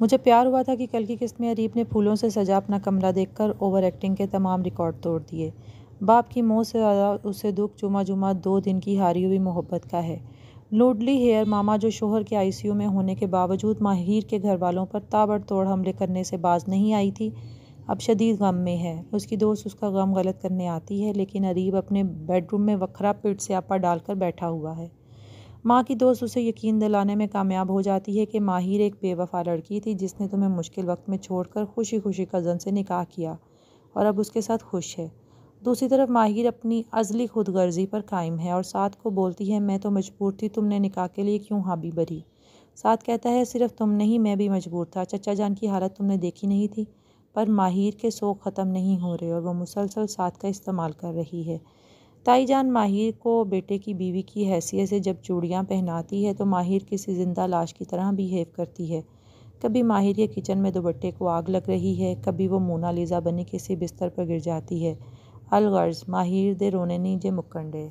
मुझे प्यार हुआ था कि कल की किस्त में अरीब ने फूलों से सजा अपना कमरा देखकर ओवर एक्टिंग के तमाम रिकॉर्ड तोड़ दिए बाप की मोह से ज़्यादा उसे दुख जुमा जुमा दो दिन की हारी हुई मोहब्बत का है लूडली हेयर मामा जो शोहर के आईसीयू में होने के बावजूद माहिर के घर वालों पर ताबड़तोड़ हमले करने से बाज नहीं आई थी अब शदीद गम में है उसकी दोस्त उसका गम गलत करने आती है लेकिन अरीब अपने बेडरूम में वखरा पिट से आपा डालकर बैठा हुआ है माँ की दोस्त उसे यकीन दिलाने में कामयाब हो जाती है कि माहिर एक बेवफा लड़की थी जिसने तुम्हें मुश्किल वक्त में छोड़कर खुशी खुशी कज़न से निकाह किया और अब उसके साथ खुश है दूसरी तरफ माहिर अपनी अजली खुद गर्जी पर कायम है और साथ को बोलती है मैं तो मजबूर थी तुमने निकाह के लिए क्यों हाबी भरी साथ कहता है सिर्फ तुम नहीं मैं भी मजबूर था चचा जान की हालत तुमने देखी नहीं थी पर माहिर के सोख ख़त्म नहीं हो रहे और वह मुसलसल साथ का इस्तेमाल कर रही है ताईजान माहिर को बेटे की बीवी की हैसियत से जब चूड़ियाँ पहनाती है तो माहिर किसी ज़िंदा लाश की तरह बिहेव करती है कभी माहिर के किचन में दुपट्टे को आग लग रही है कभी वो मोनालिजा बनी किसी बिस्तर पर गिर जाती है अलगर्ज माहिर दे रोने नीजे मुकंडे